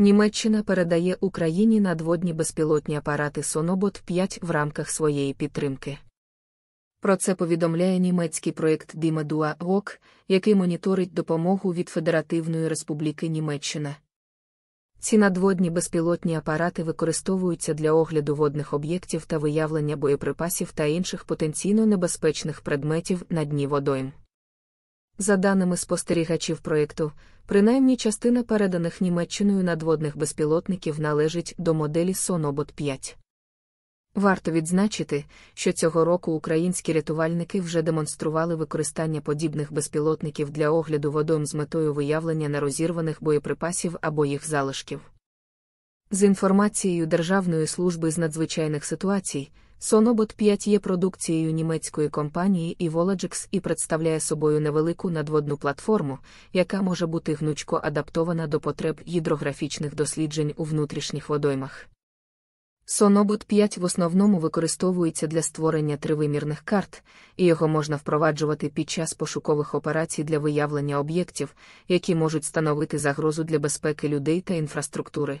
Німеччина передає Україні надводні безпілотні апарати Сонобот 5 в рамках своєї підтримки. Про це повідомляє німецький проект Дімедуа ОК, який моніторить допомогу від Федеративної Республіки Німеччина. Ці надводні безпілотні апарати використовуються для огляду водних об'єктів та виявлення боєприпасів та інших потенційно небезпечних предметів на дні водойм. За даними спостерігачів проєкту, принаймні частина переданих Німеччиною надводних безпілотників належить до моделі Сонобот 5. Варто відзначити, що цього року українські рятувальники вже демонстрували використання подібних безпілотників для огляду водойм з метою виявлення нерозірваних боєприпасів або їх залишків. З інформацією Державної служби з надзвичайних ситуацій. Sonobot 5 є продукцією німецької компанії Evologex і представляє собою невелику надводну платформу, яка може бути гнучко адаптована до потреб гідрографічних досліджень у внутрішніх водоймах. Sonobot 5 в основному використовується для створення тривимірних карт, і його можна впроваджувати під час пошукових операцій для виявлення об'єктів, які можуть становити загрозу для безпеки людей та інфраструктури.